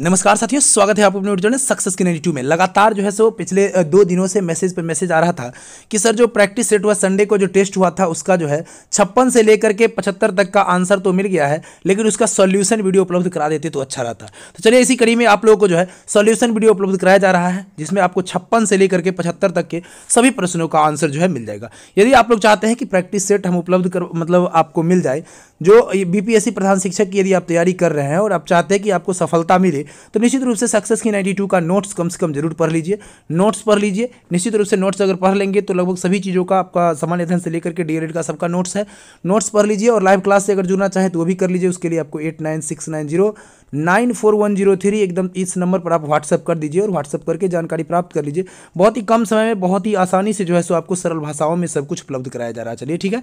नमस्कार साथियों स्वागत है आप अपने वीडियो सक्सेस की नाइन्टी में लगातार जो है सो पिछले दो दिनों से मैसेज पर मैसेज आ रहा था कि सर जो प्रैक्टिस सेट हुआ संडे को जो टेस्ट हुआ था उसका जो है छप्पन से लेकर के पचहत्तर तक का आंसर तो मिल गया है लेकिन उसका सॉल्यूशन वीडियो उपलब्ध करा देते तो अच्छा रहता तो चलिए इसी कड़ी में आप लोगों को जो है सोल्यूशन वीडियो उपलब्ध कराया जा रहा है जिसमें आपको छप्पन से लेकर के पचहत्तर तक के सभी प्रश्नों का आंसर जो है मिल जाएगा यदि आप लोग चाहते हैं कि प्रैक्टिस सेट हम उपलब्ध कर मतलब आपको मिल जाए जो बीपीएससी प्रधान शिक्षक की यदि आप तैयारी कर रहे हैं और आप चाहते हैं कि आपको सफलता मिले तो निश्चित रूप से सक्सेस की नाइन्टी का नोट्स कम से कम जरूर पढ़ लीजिए नोट्स पढ़ लीजिए निश्चित रूप से नोट्स अगर पढ़ लेंगे तो लगभग सभी चीज़ों का आपका सामान्य अध्ययन से लेकर के डी का सबका नोट्स है नोट्स पढ़ लीजिए और लाइव क्लास से अगर जुड़ना चाहें तो वो भी कर लीजिए उसके लिए आपको eight nine six nine zero nine four one zero three एकदम इस नंबर पर आप व्हाट्सअप कर दीजिए और व्हाट्सअप करके जानकारी प्राप्त कर लीजिए बहुत ही कम समय में बहुत ही आसानी से जो है सो आपको सरल भाषाओं में सब कुछ उपलब्ध कराया जा रहा है चलिए ठीक है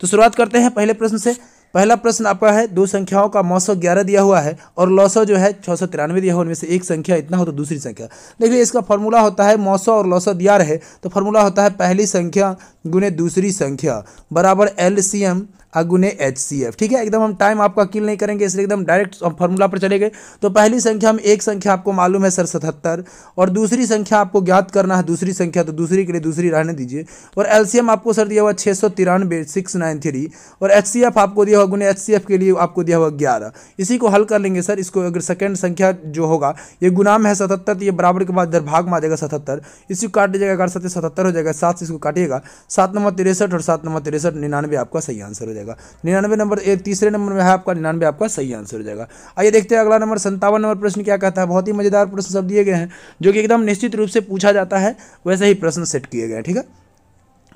तो शुरुआत करते हैं पहले प्रश्न से पहला प्रश्न आपका है दो संख्याओं का मौसो ग्यारह दिया हुआ है और लौसौ जो है छः सौ तिरानवे दिया हुआ उनमें से एक संख्या इतना हो तो दूसरी संख्या देखिए इसका फॉर्मूला होता है मौसो और लौसौ दिया रहे तो फॉर्मूला होता है पहली संख्या गुने दूसरी संख्या बराबर एल सी एम अगुने एच सी एफ ठीक है एकदम हम टाइम आपका किल नहीं करेंगे इसलिए एकदम डायरेक्ट फॉर्मूला पर चले गए तो पहली संख्या हम एक संख्या आपको मालूम है सर सतहत्तर और दूसरी संख्या आपको ज्ञात करना है दूसरी संख्या तो दूसरी के लिए दूसरी रहने दीजिए और एल आपको सर दिया हुआ छः सौ तिरानवे सिक्स नाइन थ्री और एच सी एफ आपको दिया हुआ गुने एच सी एफ के लिए आपको दिया हुआ ग्यारह इसी को हल कर लेंगे सर इसको अगर सेकेंड संख्या जो होगा ये गुनाम है सतहत्तर तो ये बराबर के बाद भाग में आ जाएगा सतहत्तर को काट दीजिएगा अगर सत्य सतहत्तर हो जाएगा सात से इसको काटिएगा सात नंबर तिरसठ और सात नंबर तिरसठ निन्यानवे आपका सही आंसर हो जाएगा जाएगा निन्यानवे नंबर तीसरे नंबर में है आपका निन्यानवे आपका सही आंसर हो जाएगा आइए देखते हैं अगला नंबर संतावन नंबर प्रश्न क्या कहता है बहुत ही मजेदार प्रश्न सब दिए गए हैं जो कि एकदम निश्चित रूप से पूछा जाता है वैसे ही प्रश्न सेट किए गए हैं ठीक है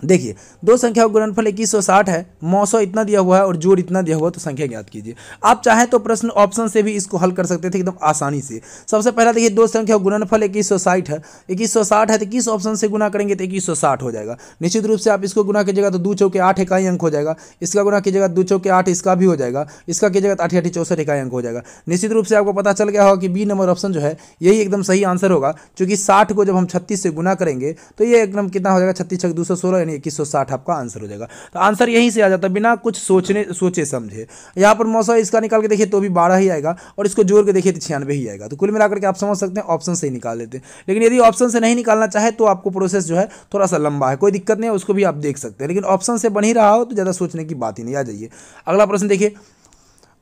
देखिए दो संख्या का गुणनफल इक्कीस सौ साठ है मौसौ इतना दिया हुआ है और जोड़ इतना दिया हुआ है तो संख्या ज्ञात कीजिए आप चाहें तो प्रश्न ऑप्शन से भी इसको हल कर सकते थे एकदम आसानी से सबसे पहला देखिए दो संख्या का गुणनफल इक्कीस सौ साठ है इक्कीस सौ साठ है तो किस ऑप्शन से गुना करेंगे तो इक्कीस सौ साठ हो जाएगा निश्चित रूप से आप इसको गुना कीजिएगा तो दो चौके आठ इकाई अंक हो जाएगा इसका गुना कीजिएगा तो दो चौके आठ इसका भी हो जाएगा इसका कीजिएगा तो आठ आठ चौसठ इकाई अंक हो जाएगा निश्चित रूप से आपको पता चल गया होगा कि बी नंबर ऑप्शन जो है यही एकदम सही आंसर होगा चूंकि साठ को जब हम छत्तीस से गुना करेंगे तो ये एकदम कितना हो जाएगा छत्तीस छः दो सौ सोलह ऑप्शन इक्कीस सौ साठ आपका आंसर हो जाएगा तो आंसर यहीं से आ जाता है बिना कुछ सोचने सोचे समझे यहाँ पर मौसम इसका निकाल के देखिए तो भी बारह ही आएगा और इसको जोड़ के देखिए तो छियानवे ही आएगा तो कुल मिलाकर के आप समझ सकते हैं ऑप्शन से ही निकाल लेते हैं लेकिन यदि ऑप्शन से नहीं निकालना चाहे तो आपको प्रोसेस जो है थोड़ा सा लंबा है कोई दिक्कत नहीं है उसको भी आप देख सकते हैं लेकिन ऑप्शन से बन ही रहा हो तो ज़्यादा सोचने की बात ही नहीं आ जाइए अगला प्रश्न देखिए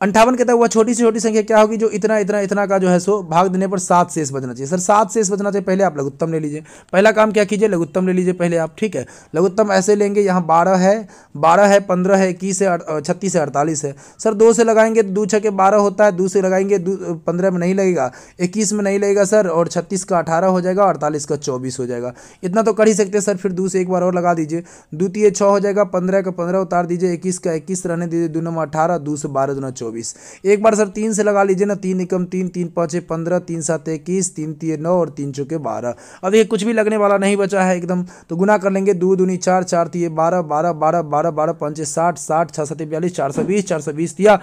अंठावन कहता है वह छोटी से छोटी संख्या क्या होगी जो इतना इतना इतना का जो है सो भाग देने पर सात शेष बचना चाहिए सर सात शेष बचना चाहिए पहले आप लघुत्तम ले लीजिए पहला काम क्या कीजिए लघुत्तम ले लीजिए पहले आप ठीक है लघुत्तम ऐसे लेंगे यहाँ बारह है बारह है पंद्रह है इक्कीस है छत्तीस है अड़तालीस है सर दो से लगाएंगे तो दो छः के बारह होता है दो से लगाएंगे तो पंद्रह में नहीं लगेगा इक्कीस में नहीं लगेगा सर और छत्तीस का अठारह हो जाएगा अड़तालीस का चौबीस हो जाएगा इतना तो कर ही सकते हैं सर फिर दो से एक बार और लगा दीजिए द्वितीय छः हो जाएगा पंद्रह का पंद्रह उतार दीजिए इक्कीस का इक्कीस रहने दीजिए दो नंबर अठारह दो से बारह दोनों चौबीस चौबीस एक बार सर तीन से लगा लीजिए ना तीन एकम तीन तीन पाँचे पंद्रह तीन सात इक्कीस तीन तीन नौ और तीन चौके बारह अब ये कुछ भी लगने वाला नहीं बचा है एकदम तो गुना कर लेंगे दो दूनी चार चार तीन बारह बारह बारह बारह बारह पंचे साठ साठ छः सत्य बयालीस चार सौ बीस चार सौ बीस दिया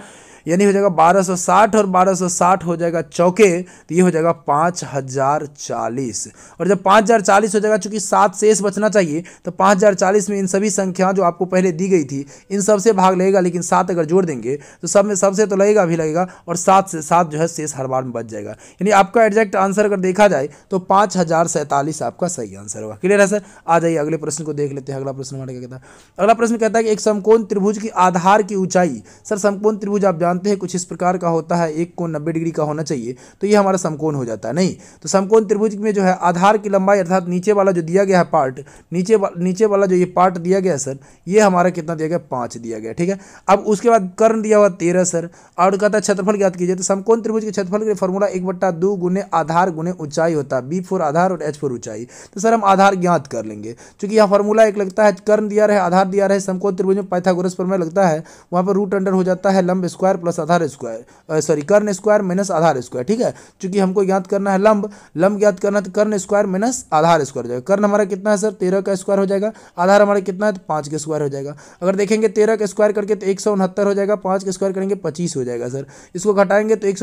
यानी हो जाएगा 1260 और 1260 हो जाएगा चौके तो ये हो जाएगा 5040 और जब 5040 हो जाएगा चूंकि सात शेष बचना चाहिए तो 5040 में इन सभी संख्या जो आपको पहले दी गई थी इन सब से भाग लेगा लेकिन सात अगर जोड़ देंगे तो सब में सब से तो लगेगा भी लगेगा और सात से सात जो है शेष हर बार में बच जाएगा यानी आपका एग्जैक्ट आंसर अगर देखा जाए तो पाँच हज़ार सैंतालीस आपका सही आंसर होगा क्लियर है सर आ जाइए अगले प्रश्न को देख लेते हैं अगला प्रश्न हमारे क्या कहता है अगला प्रश्न कहता है कि एक समकोण त्रिभुज की आधार की ऊंचाई सर समकोण त्रिभुज आप जानते हैं कुछ इस प्रकार का होता है एक कोण नब्बे डिग्री का होना चाहिए तो ये हमारा समकोण हो जाता है नहीं तो समकोण त्रिभुज में जो है आधार की लंबाई अर्थात नीचे वाला जो दिया गया है पार्ट नीचे नीचे वाला जो ये पार्ट दिया गया है सर ये हमारा कितना दिया गया पाँच दिया गया ठीक है अब उसके बाद कर्ण दिया हुआ तेरह सर क्षेत्र और कहता है क्षेत्रफल ज्ञात कीजिए तो समकोण त्रिभुज के क्षेत्रफल के लिए फॉर्मूला एक बट्टा दो गुने आधार गुने ऊंचाई होता है बी फोर आधार और एच फोर ऊंचाई तो सर हम आधार ज्ञात कर लेंगे क्योंकि यहाँ फॉर्मूला एक लगता है कर्ण दिया रहे आधार दिया रहे समकोण त्रिभुज में पाइथागोरस प्रमेय लगता है वहाँ पर रूट अंडर हो जाता है लंब स्क्वायर प्लस आधार स्क्वायर सॉरी कर्ण स्क्वायर माइनस आधार स्क्वायर ठीक है चूंकि हमको ज्ञात करना है लंब लंब ज्ञात करना है तो कर्ण स्क्वायर माइनस आधार स्क्वायर जाएगा कर्ण हमारा कितना है सर तेरह का स्क्वायर हो जाएगा आधार हमारा कितना है तो पाँच का स्क्वायर हो जाएगा अगर देखेंगे तेरह का स्क्वायर करके तो एक हो जाएगा पाँच का स्क्वायर करेंगे पच्चीस हो जाएगा सर इसको घटाएंगे तो एक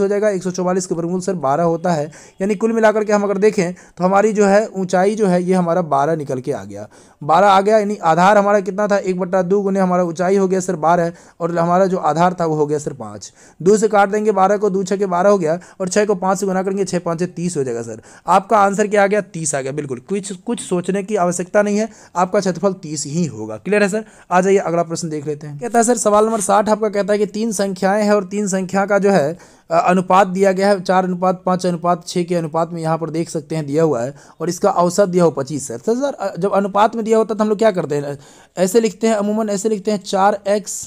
हो जाएगा एक के वर्गमूल सर बारह होता है यानी कुल मिलाकर के हम अगर देखें तो हमारी जो है ऊंचाई जो है ये हमारा बारह निकल के आ गया बारह आ गया यानी आधार हमारा कितना था एक बट्टा दो गुने हमारा ऊंचाई हो गया सर बारह और हमारा जो आधार था वो हो गया सर पाँच दो से काट देंगे बारह को दो छः के बारह हो गया और छः को पाँच से गुना करेंगे छः पाँच से तीस हो जाएगा सर आपका आंसर क्या आ गया तीस आ गया बिल्कुल कुछ कुछ सोचने की आवश्यकता नहीं है आपका क्षेत्रफल तीस ही होगा क्लियर है सर आ जाइए अगला प्रश्न देख लेते हैं कहता है सर सवाल नंबर साठ आपका कहता है कि तीन संख्याएं हैं और तीन संख्या का जो है अनुपात दिया गया है चार अनुपात पाँच अनुपात छः के अनुपात में यहाँ पर देख सकते हैं दिया हुआ है और इसका औसत दिया हुआ पच्चीस है तो सर जब अनुपात में दिया होता तो हम लोग क्या करते हैं ऐसे लिखते हैं अमूमन ऐसे लिखते हैं चार एक्स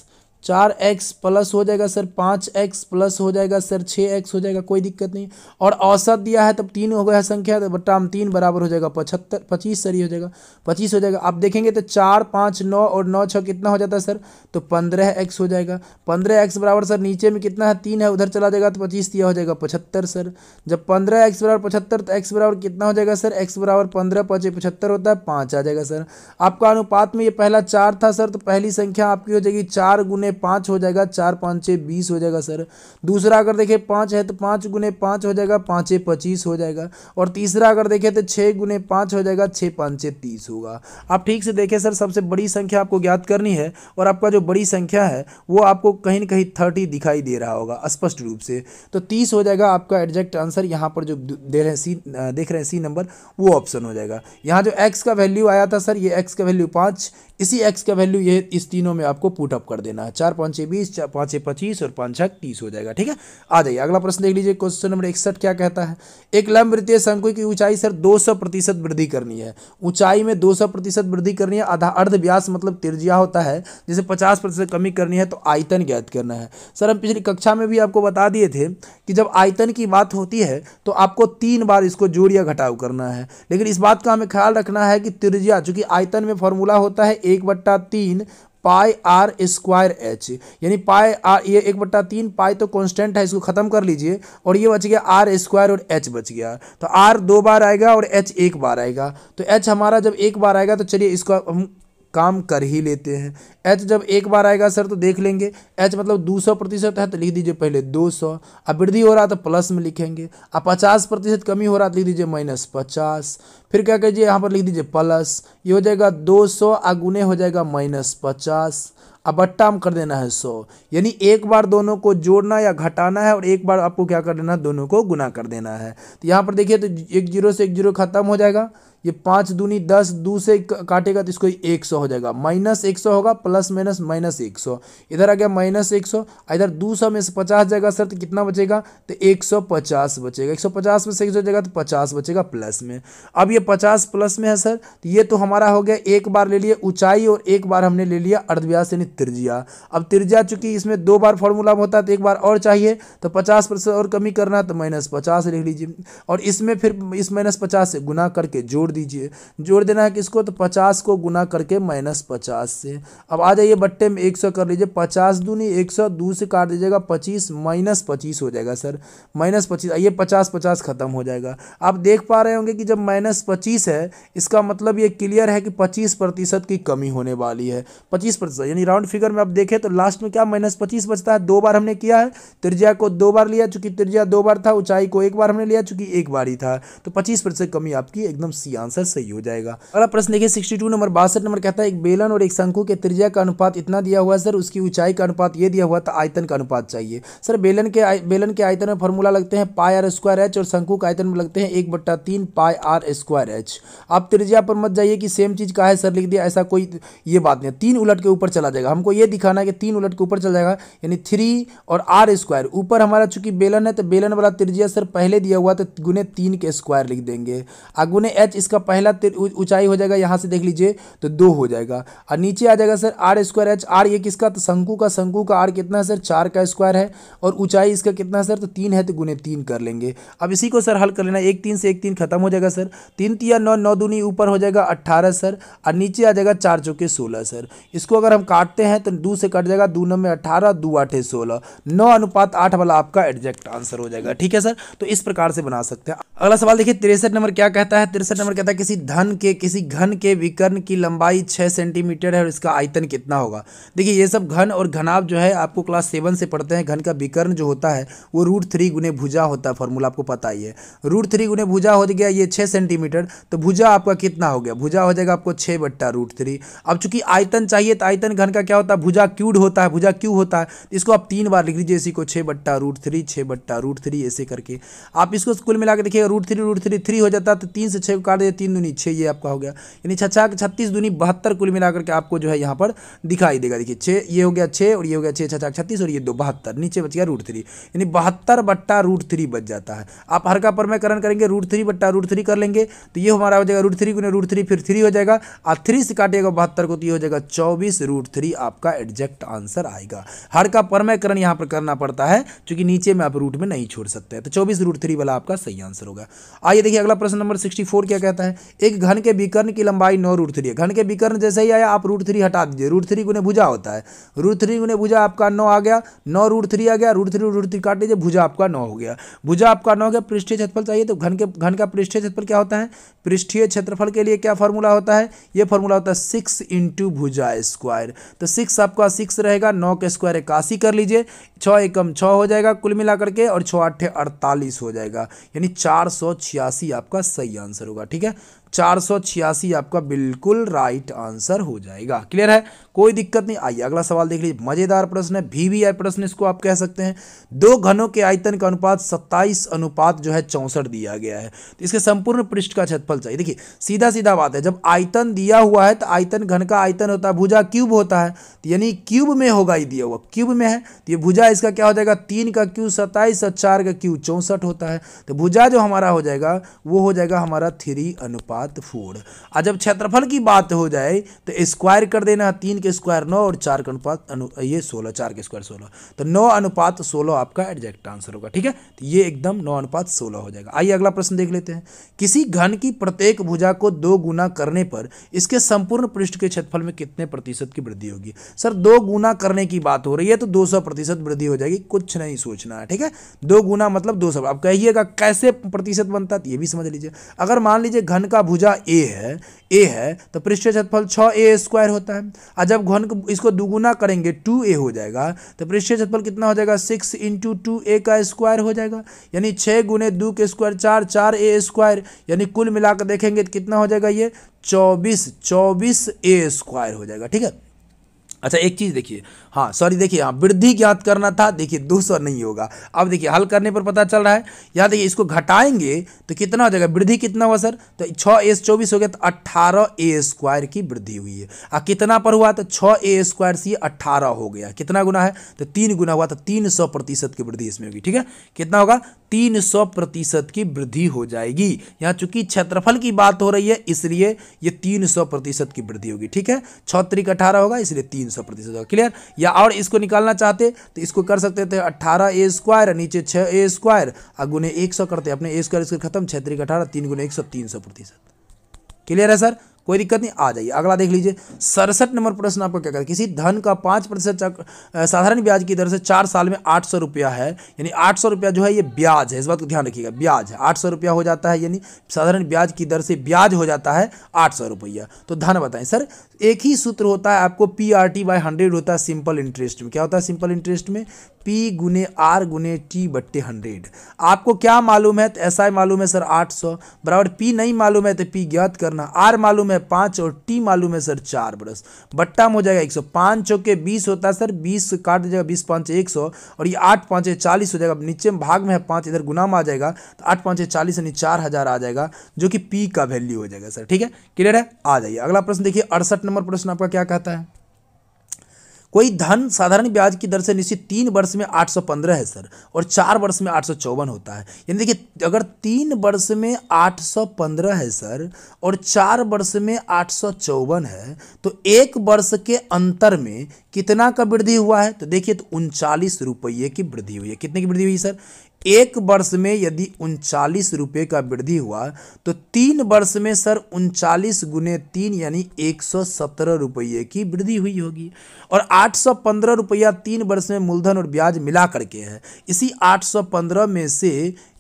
चार एक्स प्लस हो जाएगा सर पाँच एक्स प्लस हो जाएगा सर छः एक्स हो जाएगा कोई दिक्कत नहीं और औसत दिया है तब तीन हो गया है संख्या तो बट्टा हम तीन बराबर हो जाएगा पचहत्तर पच्चीस सर ही हो जाएगा पच्चीस हो जाएगा आप देखेंगे तो चार पाँच नौ और नौ छः कितना हो जाता है सर तो पंद्रह एक्स हो जाएगा पंद्रह एक्स बराबर सर नीचे में कितना है तीन है उधर चला जाएगा तो पच्चीस दिया हो जाएगा पचहत्तर सर जब पंद्रह एक्स बराबर पचहत्तर तो एक्स बराबर कितना हो जाएगा सर एक्स बराबर पंद्रह पचे पचहत्तर होता है पाँच आ जाएगा सर आपका अनुपात में ये पहला चार था सर तो पहली संख्या आपकी हो जाएगी चार गुने पाँच हो जाएगा चार पाँच छः बीस हो जाएगा सर दूसरा अगर देखें पाँच है तो पाँच गुने पाँच हो जाएगा पाँचे पच्चीस हो जाएगा और तीसरा अगर देखें तो छः गुने पाँच हो जाएगा छः पाँचे तीस होगा आप ठीक से देखें सर सबसे बड़ी संख्या आपको ज्ञात करनी है और आपका जो बड़ी संख्या है वो आपको कहीं ना कहीं थर्टी दिखाई दे रहा होगा स्पष्ट रूप से तो तीस हो जाएगा आपका एग्जैक्ट आंसर यहाँ पर जो दे रहे सी देख रहे हैं सी नंबर वो ऑप्शन हो जाएगा यहाँ जो एक्स का वैल्यू आया था सर ये एक्स का वैल्यू पाँच इसी एक्स का वैल्यू ये इस तीनों में आपको पुटअप कर देना है चार पाँचे बीस चार पाँचे पच्चीस और पाँच छः तीस हो जाएगा ठीक है आ जाइए अगला प्रश्न देख लीजिए क्वेश्चन नंबर इकसठ क्या कहता है एक लंब वृत्तीय शंकु की ऊंचाई सर 200 प्रतिशत वृद्धि करनी है ऊंचाई में 200 प्रतिशत वृद्धि करनी है आधा अर्ध व्यास मतलब तिरजिया होता है जैसे 50 प्रतिशत कमी करनी है तो आयतन ज्ञात करना है सर हम पिछली कक्षा में भी आपको बता दिए थे कि जब आयतन की बात होती है तो आपको तीन बार इसको जोड़ या घटाव करना है लेकिन इस बात का हमें ख्याल रखना है कि तिरजिया चूंकि आयतन में फॉर्मूला होता है एक बट्टा तीन पाई आर स्क्वायर एच यानी पाई आर ये एक बट्टा तीन पाई तो कांस्टेंट है इसको ख़त्म कर लीजिए और ये बच गया आर स्क्वायर और एच बच गया तो आर दो बार आएगा और एच एक बार आएगा तो एच हमारा जब एक बार आएगा तो चलिए इसको हम काम कर ही लेते हैं एच जब एक बार आएगा सर तो देख लेंगे एच मतलब दो सौ प्रतिशत है तो लिख दीजिए पहले दो सौ अब वृद्धि हो रहा है तो प्लस में लिखेंगे अब पचास प्रतिशत कमी हो रहा है तो लिख दीजिए माइनस पचास फिर क्या कहिए यहाँ पर लिख दीजिए प्लस ये हो जाएगा दो सौ आगुने हो जाएगा माइनस पचास अब अट्टा में कर देना है सौ यानी एक बार दोनों को जोड़ना या घटाना है और एक बार आपको क्या कर देना है दोनों को गुना कर देना है तो यहाँ पर देखिए तो एक जीरो से एक जीरो खत्म हो जाएगा ये पाँच दूनी दस दू से काटेगा तो इसको एक सौ हो जाएगा माइनस एक सौ होगा प्लस माइनस माइनस एक सौ इधर आ गया माइनस एक सौ इधर दो सौ में से पचास जाएगा सर तो कितना बचेगा तो एक सौ पचास बचेगा एक सौ पचास में से एक सौ जाएगा तो पचास बचेगा प्लस में अब ये पचास प्लस में है सर तो ये तो हमारा हो गया एक बार ले लिया ऊंचाई और एक बार हमने ले लिया अर्धव्यास यानी त्रिज्या अब त्रिज्या चूंकि इसमें दो बार फॉर्मूला होता है तो एक बार और चाहिए तो पचास परसेंट और कमी करना तो माइनस पचास लिख लीजिए और इसमें फिर इस माइनस पचास से गुना करके जोड़ दीजिए जोड़ देना है किसको तो पचास को गुना करके माइनस पचास से अब आ जाइए बट्टे में एक सौ कर लीजिए पचास दूनी एक सौ दू से काट दीजिएगा पच्चीस माइनस पच्चीस हो जाएगा सर माइनस पच्चीस ये पचास पचास ख़त्म हो जाएगा आप देख पा रहे होंगे कि जब माइनस पच्चीस है इसका मतलब ये क्लियर है कि पच्चीस प्रतिशत की कमी होने वाली है पच्चीस प्रतिशत यानी राउंड फिगर में आप देखें तो लास्ट में क्या माइनस पच्चीस बचता है दो बार हमने किया है त्रिज्या को दो बार लिया चूंकि त्रिज्या दो बार था ऊंचाई को एक बार हमने लिया चूंकि एक बार ही था तो पच्चीस प्रतिशत कमी आपकी एकदम सियान आंसर सही हो जाएगा अगला प्रश्न देखिए सिक्सटी टू नंबर बासठ नंबर कहता है एक बेलन और एक शंकु के त्रिज्या का अनुपात इतना दिया हुआ है सर उसकी ऊंचाई का अनुपात ये दिया हुआ था आयतन का अनुपात चाहिए सर बेलन के बेलन के आयतन में फॉर्मूला लगते हैं पाई आर स्क्वायर एच और शंकु का आयतन में लगते हैं एक बट्टा तीन पाई आर स्क्वायर एच आप त्रिज्या पर मत जाइए कि सेम चीज़ का है सर लिख दिया ऐसा कोई ये बात नहीं तीन उलट के ऊपर चला जाएगा हमको ये दिखाना है कि तीन उलट के ऊपर चला जाएगा यानी थ्री और आर स्क्वायर ऊपर हमारा चूंकि बेलन है तो बेलन वाला त्रिज्या सर पहले दिया हुआ तो गुने तीन के स्क्वायर लिख देंगे और गुने एच इसका पहला ऊंचाई हो जाएगा यहाँ से देख लीजिए तो दो हो जाएगा और नीचे आ जाएगा सर आर स्क्वायर एच आर ये किसका तो शंकु का शंकु का आर कितना है सर चार का स्क्वायर है और ऊंचाई इसका कितना है सर तो तीन है तो गुने तीन कर लेंगे अब इसी को सर हल कर लेना एक तीन से एक तीन खत्म हो जाएगा सर तीन तीन नौ नौ दूनी ऊपर हो जाएगा अट्ठारह सर और नीचे आ जाएगा चार चौके सोलह सर इसको अगर हम काटते हैं तो दो से कट जाएगा दो नंबर अट्ठारह दो आठे सोलह नौ अनुपात आठ वाला आपका एग्जैक्ट आंसर हो जाएगा ठीक है सर तो इस प्रकार से बना सकते हैं अगला सवाल देखिए तिरसठ नंबर क्या कहता है तिरसठ नंबर क्वेश्चन कहता है किसी धन के किसी घन के विकर्ण की लंबाई छः सेंटीमीटर है और इसका आयतन कितना होगा देखिए ये सब घन और घनाभ जो है आपको क्लास सेवन से पढ़ते हैं घन का विकर्ण जो होता है वो रूट थ्री गुने भुजा होता है फॉर्मूला आपको पता ही है रूट थ्री गुने भुजा हो गया ये छः सेंटीमीटर तो भुजा आपका कितना हो गया भुजा हो जाएगा आपको छः बट्टा रूट थ्री अब चूंकि आयतन चाहिए तो आयतन घन का क्या होता है भुजा क्यूड होता है भुजा क्यू होता है तो इसको आप तीन बार लिख लीजिए इसी को छः बट्टा रूट थ्री छः बट्टा रूट थ्री ऐसे करके आप इसको कुल मिला के देखिएगा root three root three three हो जाता है तो तीन से छः को काट दे तीन दूनी छः ये आपका हो गया यानी छछा के छत्तीस दूनी बहत्तर कुल मिलाकर के आपको जो है यहाँ पर दिखाई देगा देखिए छः ये हो गया छः और ये हो गया छः छछा छत्तीस और ये दो बहत्तर नीचे बच गया रूट थ्री यानी बहत्तर बट्टा रूट थ्री बच जाता है आप हर का परमयकरण करेंगे रूट थ्री बट्टा रूट थ्री कर लेंगे तो ये हमारा हो जाएगा रूट थ्री गुना रूट थ्री फिर थ्री हो जाएगा और थ्री से काटेगा बहत्तर को तो ये हो जाएगा चौबीस रूट थ्री आपका एग्जैक्ट आंसर आएगा हर का परमयकरण यहाँ पर करना पड़ता है चूँकि नीचे में आप रूट में नहीं छोड़ सकते तो चौबीस रूट थ्री वाला आपका सही आंसर होगा आइए देखिए अगला प्रश्न नंबर सिक्सटी फोर क्या कहता है जाता है एक घन के विकर्ण की लंबाई नौ रूट थ्री है घन के विकर्ण जैसे ही आया आप रूट थ्री हटा दीजिए रूट थ्री गुने भुजा होता है रूट थ्री गुने भुजा आपका नौ आ गया नौ रूट थ्री आ गया रूट थ्री रूट थ्री काट दीजिए भुजा आपका नौ हो गया भुजा आपका नौ हो गया पृष्ठीय क्षेत्रफल चाहिए तो घन के घन का पृष्ठीय क्षेत्रफल क्या होता है पृष्ठीय क्षेत्रफल के लिए क्या फॉर्मूला होता है ये फॉर्मूला होता है सिक्स इंटू भुजा स्क्वायर तो सिक्स आपका सिक्स रहेगा नौ के स्क्वायर इक्यासी कर लीजिए छ एकम छः हो जाएगा कुल मिलाकर के और छः आठ अड़तालीस हो जाएगा यानी चार सौ छियासी आपका सही आंसर होगा ठीक है sizlarga चार सौ छियासी आपका बिल्कुल राइट आंसर हो जाएगा क्लियर है कोई दिक्कत नहीं आइए अगला सवाल देख लीजिए मजेदार प्रश्न है वीवीआई प्रश्न इसको आप कह सकते हैं दो घनों के आयतन का अनुपात सत्ताईस अनुपात जो है चौंसठ दिया गया है तो इसके संपूर्ण पृष्ठ का क्षेत्रफल चाहिए देखिए सीधा सीधा बात है जब आयतन दिया हुआ है तो आयतन घन का आयतन होता है भुजा क्यूब होता है तो यानी क्यूब में होगा ये दिया हुआ क्यूब में है तो ये भुजा इसका क्या हो जाएगा तीन का क्यू सत्ताईस और चार का क्यू चौंसठ होता है तो भुजा जो हमारा हो जाएगा वो हो जाएगा हमारा थ्री अनुपात सात फोर आ जब क्षेत्रफल की बात हो जाए तो स्क्वायर कर देना तीन के स्क्वायर नौ और चार का अनुपात अनु, ये सोलह चार के स्क्वायर सोलह तो नौ अनुपात सोलह आपका एग्जैक्ट आंसर होगा ठीक है तो ये एकदम नौ अनुपात सोलह हो जाएगा आइए अगला प्रश्न देख लेते हैं किसी घन की प्रत्येक भुजा को दो गुना करने पर इसके संपूर्ण पृष्ठ के क्षेत्रफल में कितने प्रतिशत की वृद्धि होगी सर दो गुना करने की बात हो रही है तो दो वृद्धि हो जाएगी कुछ नहीं सोचना है ठीक है दो गुना मतलब दो सौ आप कहिएगा कैसे प्रतिशत बनता है तो ये भी समझ लीजिए अगर मान लीजिए घन का त्रिभुजा ए है ए है तो पृष्ठ क्षेत्रफल छः ए स्क्वायर होता है और जब घन इसको दुगुना करेंगे टू ए हो जाएगा तो पृष्ठ क्षेत्रफल कितना हो जाएगा सिक्स इंटू टू ए का स्क्वायर हो जाएगा यानी छः गुने दो के स्क्वायर चार चार ए स्क्वायर यानी कुल मिलाकर देखेंगे तो कितना हो जाएगा ये चौबीस चौबीस ए स्क्वायर हो जाएगा ठीक है अच्छा एक चीज़ देखिए हाँ सॉरी देखिए हाँ वृद्धि ज्ञात करना था देखिए दो सौ नहीं होगा अब देखिए हल करने पर पता चल रहा है या देखिए इसको घटाएंगे तो कितना हो जाएगा वृद्धि कितना हुआ सर तो छः ए चौबीस हो गया तो अट्ठारह ए स्क्वायर की वृद्धि हुई है आ कितना पर हुआ तो छः ए स्क्वायर से अट्ठारह हो गया कितना गुना है तो तीन गुना हुआ तो तीन सौ प्रतिशत की वृद्धि इसमें होगी ठीक है कितना होगा तीन सौ प्रतिशत की वृद्धि हो जाएगी यहाँ चूंकि क्षेत्रफल की बात हो रही है इसलिए ये तीन सौ प्रतिशत की वृद्धि होगी ठीक है छत्रिक अठारह होगा इसलिए तीन सौ प्रतिशत होगा क्लियर या और इसको निकालना चाहते तो इसको कर सकते थे अट्ठारह ए स्क्वायर नीचे छः ए स्क्वायर और गुने एक सौ करते अपने ए स्क्वायर इसके खत्म छत्रिक अठारह तीन गुने एक सौ तीन सौ प्रतिशत क्लियर है सर कोई दिक्कत नहीं आ जाइए अगला देख लीजिए सड़सठ नंबर प्रश्न आपको क्या कहता किसी धन का पाँच प्रतिशत साधारण ब्याज की दर से चार साल में आठ सौ रुपया है यानी आठ सौ रुपया जो है ये ब्याज है इस बात को ध्यान रखिएगा ब्याज है आठ सौ रुपया हो जाता है यानी साधारण ब्याज की दर से ब्याज हो जाता है आठ सौ रुपया तो धन बताएं सर एक ही सूत्र होता है आपको P R T by hundred होता है सिंपल इंटरेस्ट में क्या होता है सिंपल इंटरेस्ट में पी गुने आर गुने टी बट्टे हंड्रेड आपको क्या मालूम है तो ऐसा ही मालूम है सर आठ सौ बराबर पी नहीं मालूम है तो पी ज्ञात करना आर मालूम है पाँच और टी मालूम है सर चार बरस बट्टा में हो जाएगा एक सौ पाँच चौके बीस होता है सर बीस काट दीजिएगा बीस पाँच एक सौ और ये आठ पाँच चालीस हो जाएगा नीचे भाग में है पाँच इधर गुना में आ जाएगा तो आठ पाँच चालीस यानी चार हज़ार आ जाएगा जो कि पी का वैल्यू हो जाएगा सर ठीक है क्लियर है आ जाइए अगला प्रश्न देखिए अड़सठ नंबर प्रश्न आपका क्या कहता है कोई धन साधारण ब्याज की दर से निश्चित तीन वर्ष में 815 है सर और चार वर्ष में आठ सौ चौवन होता है यानी देखिए अगर तीन वर्ष में 815 है सर और चार वर्ष में आठ सौ चौवन है तो एक वर्ष के अंतर में कितना का वृद्धि हुआ है तो देखिए तो उनचालीस रुपये की वृद्धि हुई है कितने की वृद्धि हुई सर एक वर्ष में यदि उनचालीस रुपये का वृद्धि हुआ तो तीन वर्ष में सर उनचालीस गुने तीन यानी एक सौ सत्रह रुपये की वृद्धि हुई होगी और आठ सौ पंद्रह रुपया तीन वर्ष में मूलधन और ब्याज मिला करके है इसी आठ सौ पंद्रह में से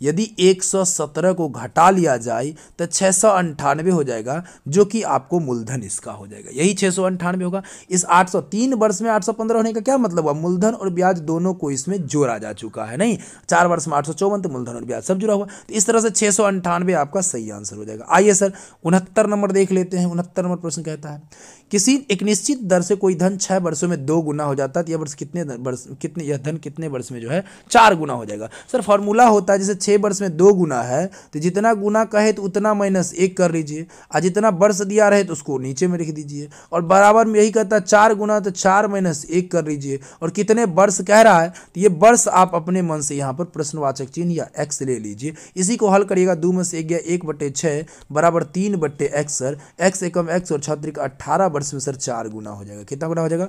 यदि 117 को घटा लिया जाए तो छः हो जाएगा जो कि आपको मूलधन इसका हो जाएगा यही छः होगा इस 803 वर्ष में 815 होने का क्या मतलब हुआ मूलधन और ब्याज दोनों को इसमें जोड़ा जा चुका है नहीं चार वर्ष में आठ तो मूलधन और ब्याज सब जुड़ा हुआ तो इस तरह से छः आपका सही आंसर हो जाएगा आइए सर उनहत्तर नंबर देख लेते हैं उनहत्तर नंबर प्रश्न कहता है किसी एक निश्चित दर से कोई धन छः वर्षों में दो गुना हो जाता है तो यह वर्ष कितने वर्ष कितने यह धन कितने वर्ष में जो है चार गुना हो जाएगा सर फॉर्मूला होता है जैसे छः वर्ष में दो गुना है तो जितना गुना कहे तो उतना माइनस एक कर लीजिए और जितना वर्ष दिया रहे तो उसको नीचे में लिख दीजिए और बराबर में यही कहता है चार गुना तो चार माइनस एक कर लीजिए और कितने वर्ष कह रहा है तो ये वर्ष आप अपने मन से यहाँ पर प्रश्नवाचक चिन्ह या एक्स ले लीजिए इसी को हल करिएगा दो में से एक गया एक बटे छः बराबर तीन बटे एक्स सर एक्स एकम एक्स और छत्रिक अट्ठारह वर्ष में सर चार गुना हो जाएगा कितना गुना हो जाएगा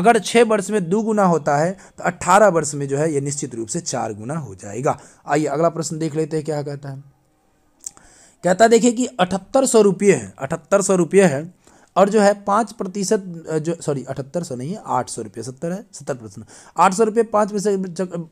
अगर छः वर्ष में दो गुना होता है तो अट्ठारह वर्ष में जो है ये निश्चित रूप से चार गुना हो जाएगा आइए अगला प्रश्न देख लेते हैं क्या कहता है कहता देखिए कि अठहत्तर सौ रुपये है अठहत्तर सौ रुपये है और जो है पाँच प्रतिशत जो सॉरी अठहत्तर सौ नहीं है आठ सौ रुपये सत्तर है सत्तर प्रतिशत आठ सौ रुपये पाँच प्रतिशत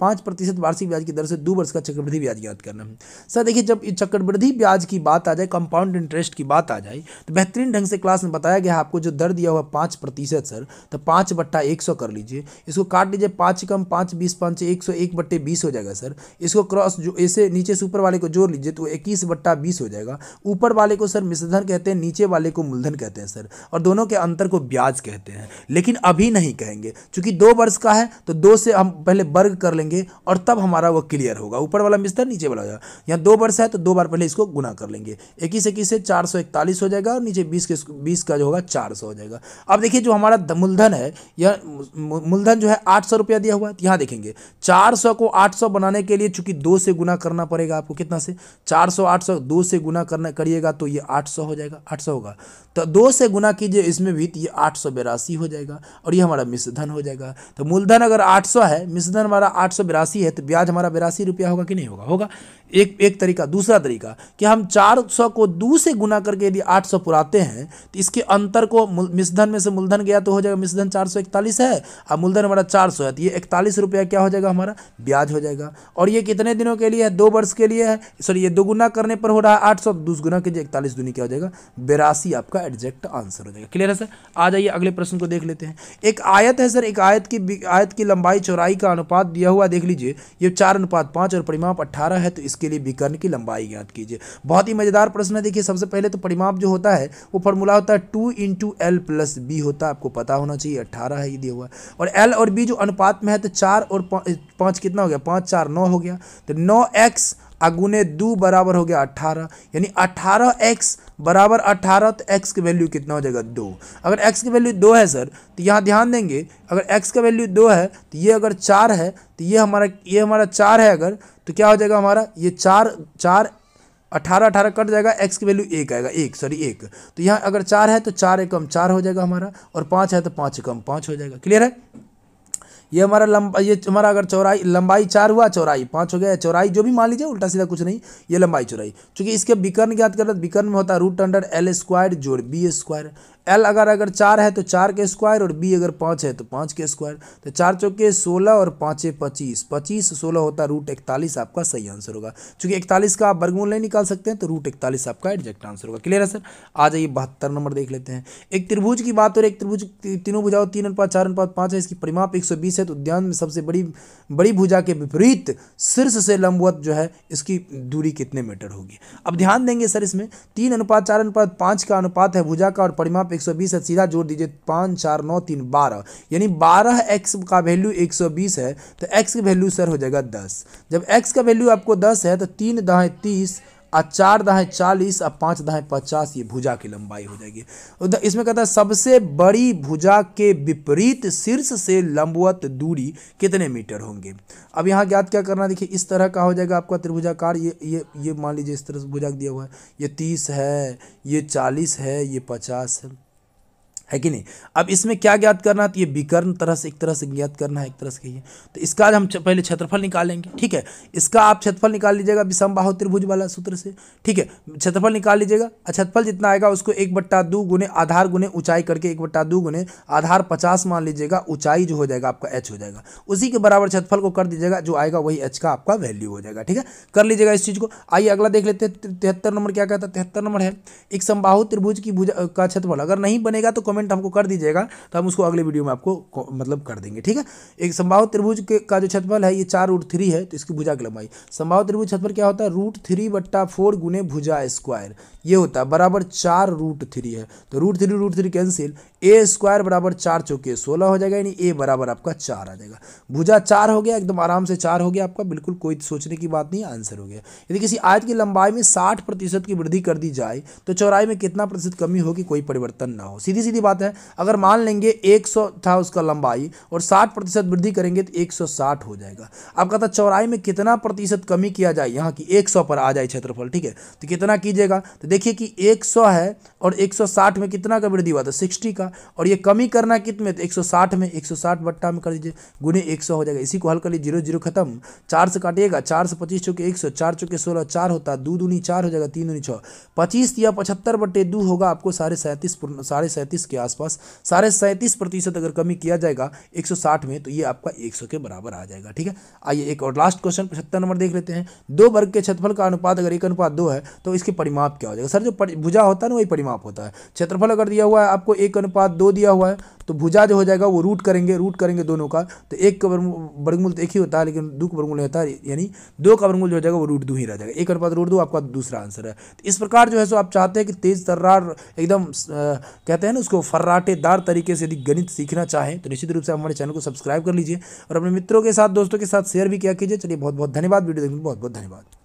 पाँच प्रतिशत वार्षिक ब्याज की दर से दो वर्ष का चक्रवृद्धि ब्याज ज्ञात करना है सर देखिए जब चक्रवृद्धि ब्याज की बात आ जाए कंपाउंड इंटरेस्ट की बात आ जाए तो बेहतरीन ढंग से क्लास में बताया गया आपको जो दर दिया हुआ पाँच प्रतिशत सर तो पाँच बट्टा एक सौ कर लीजिए इसको काट लीजिए पाँच कम पाँच बीस पाँच एक सौ एक बट्टे बीस हो जाएगा सर इसको क्रॉस जो ऐसे नीचे से ऊपर वाले को जोड़ लीजिए तो इक्कीस बट्टा बीस हो जाएगा ऊपर वाले को सर मिश्रधन कहते हैं नीचे वाले को मूलधन कहते हैं सर और दोनों के अंतर को ब्याज कहते हैं लेकिन अभी नहीं कहेंगे चूँकि दो वर्ष का है तो दो से हम पहले वर्ग कर लेंगे और तब हमारा वो क्लियर होगा ऊपर वाला मिस्तर नीचे वाला होगा यहाँ दो वर्ष है तो दो बार पहले इसको गुना कर लेंगे इक्कीस इक्कीस से चार सौ इकतालीस हो जाएगा और नीचे बीस के बीस का जो होगा चार सौ हो जाएगा अब देखिए जो हमारा मूलधन है यह मूलधन जो है आठ सौ रुपया दिया हुआ है तो यहाँ देखेंगे चार सौ को आठ सौ बनाने के लिए चूंकि दो से गुना करना पड़ेगा आपको कितना से चार सौ आठ सौ दो से गुना करना करिएगा तो ये आठ सौ हो जाएगा आठ सौ होगा तो दो से गुना कीजिए इसमें भी तो ये आठ सौ बेरासी हो जाएगा और ये हमारा मिसधन हो जाएगा तो मूलधन अगर आठ सौ है मिसधन हमारा आठ सौ बेरासी है तो ब्याज हमारा बेरासी रुपया होगा कि नहीं होगा होगा एक एक तरीका दूसरा तरीका कि हम 400 को दो से गुना करके यदि 800 पुराते हैं तो इसके अंतर को मिसधन में से मूलधन गया तो हो जाएगा मिसधन इकतालीस है और मूलधन हमारा 400 है तो ये इकतालीस रुपया क्या हो जाएगा हमारा ब्याज हो जाएगा और ये कितने दिनों के लिए है दो वर्ष के लिए है सॉरी ये दोगुना करने पर हो रहा है आठ सौ दूस गुना कीजिए इकतालीस दुनिया क्या हो जाएगा बेरासी आपका एग्जैक्ट आंसर हो जाएगा क्लियर है सर आ जाइए अगले प्रश्न को देख लेते हैं एक आयत है सर एक आयत की आयत की लंबाई चौराई का अनुपात दिया हुआ देख लीजिए ये चार अनुपात पाँच और परिमाप अट्ठारह है तो इस इसके लिए विकर्ण की लंबाई ज्ञात कीजिए बहुत ही मज़ेदार प्रश्न है देखिए सबसे पहले तो परिमाप जो होता है वो फॉर्मूला होता है two into L plus B होता है आपको पता होना चाहिए अट्ठारह है ये दिया हुआ और एल और बी जो अनुपात में है तो चार और पाँच कितना हो गया पाँच चार नौ हो गया तो नौ एक्स अगुने दो बराबर हो गया अट्ठारह यानी अट्ठारह एक्स बराबर अट्ठारह तो एक्स की वैल्यू कितना हो जाएगा दो अगर एक्स की वैल्यू दो है सर तो यहाँ ध्यान देंगे अगर एक्स का वैल्यू दो है तो ये अगर चार है तो ये हमारा ये हमारा चार है अगर तो क्या हो जाएगा हमारा ये चार चार अठारह अठारह कट जाएगा एक्स की वैल्यू एक आएगा एक सॉरी एक तो यहाँ अगर चार है तो चार एकम चार हो जाएगा हमारा और पाँच है तो पाँच एकम पाँच हो जाएगा क्लियर है ये हमारा लंबा ये हमारा अगर चौराई लंबाई चार हुआ चौराई पाँच हो गया चौराई जो भी मान लीजिए उल्टा सीधा कुछ नहीं ये लंबाई चौराई चूँकि इसके विकर्ण ज्ञात करते विकर्ण में होता है रूट अंडर एल स्क्वायर जोड़ बी स्क्वायर एल अगर अगर चार है तो चार के स्क्वायर और बी अगर पाँच है तो पाँच के स्क्वायर तो चार चौके सोलह और पाँचे पच्चीस पच्चीस सोलह होता रूट इकतालीस आपका सही आंसर होगा चूंकि इकतालीस का आप वर्गमूल नहीं निकाल सकते हैं तो रूट इकतालीस आपका एग्जैक्ट आंसर होगा क्लियर है सर आ जाइए बहत्तर नंबर देख लेते हैं एक त्रिभुज की बात हो रही एक त्रिभुज तीनों भुजाओं तीन अनुपात चार अनुपात पाँच है इसकी परिमाप एक है तो उद्यान में सबसे बड़ी बड़ी भुजा के विपरीत शीर्ष से लंबवत जो है इसकी दूरी कितने मीटर होगी अब ध्यान देंगे सर इसमें तीन अनुपात चार अनुपात पाँच का अनुपात है भुजा का और परिमाप एक सौ बीस है सीधा जोड़ दीजिए पाँच चार नौ तीन बारह यानी बारह एक्स का वैल्यू एक सौ बीस है तो एक्स का वैल्यू सर हो जाएगा दस जब एक्स का वैल्यू आपको दस है तो तीन दहाँ तीस और चार दहाँ चालीस और पाँच दहाँ पचास ये भुजा की लंबाई हो जाएगी इसमें कहता है सबसे बड़ी भुजा के विपरीत शीर्ष से लंबवत दूरी कितने मीटर होंगे अब यहाँ ज्ञात क्या करना देखिए इस तरह का हो जाएगा आपका त्रिभुजाकार ये ये ये मान लीजिए इस तरह से भुजा दिया हुआ है ये तीस है ये चालीस है ये पचास है है कि नहीं अब इसमें क्या ज्ञात करना तो ये विकर्ण तरह से एक तरह से ज्ञात करना है एक तरह से कहिए तो इसका हम पहले क्षेत्रफल निकालेंगे ठीक है इसका आप क्षेत्रफल निकाल लीजिएगा बाहु त्रिभुज वाला सूत्र से ठीक है क्षेत्रफल निकाल लीजिएगा अच्छा, क्षेत्रफल जितना आएगा उसको एक बट्टा दो गुने आधार गुने ऊंचाई करके एक बट्टा दो गुने आधार पचास मान लीजिएगा ऊंचाई जो हो जाएगा आपका एच हो जाएगा उसी के बराबर क्षेत्रफल को कर दीजिएगा जो आएगा वही एच का आपका वैल्यू हो जाएगा ठीक है कर लीजिएगा इस चीज़ को आइए अगला देख लेते हैं तिहत्तर नंबर क्या कहता है तिहत्तर नंबर है एक समबाहु त्रिभुज की भुजा का क्षेत्रफल अगर नहीं बनेगा तो कमेंट हमको कर दीजिएगा तो हम उसको अगले वीडियो में आपको मतलब कर देंगे ठीक है एक संभाव त्रिभुज का जो छतफल है ये चार रूट थ्री है तो इसकी भुजा की लंबाई संभाव त्रिभुज छतफल क्या होता है रूट थ्री बट्टा फोर गुने भुजा स्क्वायर ये होता है बराबर चार रूट थ्री है तो route three root three cancel A square बराबर चार चौके सोलह हो जाएगा यानी ए बराबर आपका चार आ जाएगा भुजा चार हो गया एकदम आराम से चार हो गया आपका बिल्कुल कोई सोचने की बात नहीं आंसर हो गया यदि किसी आयत की लंबाई में साठ प्रतिशत की वृद्धि कर दी जाए तो चौराई में कितना प्रतिशत कमी होगी कोई परिवर्तन ना हो सीधी सीधी बात है अगर मान लेंगे 100 था उसका लंबाई और 60 प्रतिशत वृद्धि करेंगे तो 160 हो जाएगा अब कहता चौराई में कितना प्रतिशत कमी किया जाए यहाँ की 100 पर आ जाए क्षेत्रफल ठीक है तो कितना कीजिएगा तो देखिए कि 100 है और 160 में कितना का वृद्धि हुआ था सिक्सटी का और ये कमी करना कितने तो एक में एक बट्टा में कर दीजिए गुने एक हो जाएगा इसी को हल कर लीजिए जीरो जीरो खत्म चार से काटिएगा चार से पच्चीस चौके एक सौ चार सोलह चार होता दो दूनी चार हो जाएगा तीन दूनी छः पच्चीस या पचहत्तर बट्टे दो होगा आपको साढ़े सैंतीस साढ़े सैंतीस के के आसपास साढ़े सैंतीस प्रतिशत अगर कमी किया जाएगा 160 में तो ये आपका 100 के बराबर आ जाएगा ठीक है आइए एक और लास्ट क्वेश्चन पचहत्तर नंबर देख लेते हैं दो वर्ग के क्षेत्रफल का अनुपात अगर एक अनुपात दो है तो इसके परिमाप क्या हो जाएगा सर जो भुजा होता है ना वही परिमाप होता है क्षेत्रफल अगर दिया हुआ है आपको एक अनुपात दो दिया हुआ है तो भुजा जो हो जाएगा वो रूट करेंगे रूट करेंगे दोनों का तो एक का वर्गमूल तो एक ही होता है लेकिन दो का वर्गमूल होता है यानी दो का वर्गमूल जो हो जाएगा वो रूट दो ही रह जाएगा एक अनुपात रूट दो आपका दूसरा आंसर है तो इस प्रकार जो है सो आप चाहते हैं कि तेज तर्रार एकदम कहते हैं ना उसको फर्राटेदार तरीके से यदि गणित सीखना चाहें तो निश्चित रूप से हमारे चैनल को सब्सक्राइब कर लीजिए और अपने मित्रों के साथ दोस्तों के साथ शेयर भी किया कीजिए चलिए बहुत बहुत धन्यवाद वीडियो देखने बहुत बहुत धन्यवाद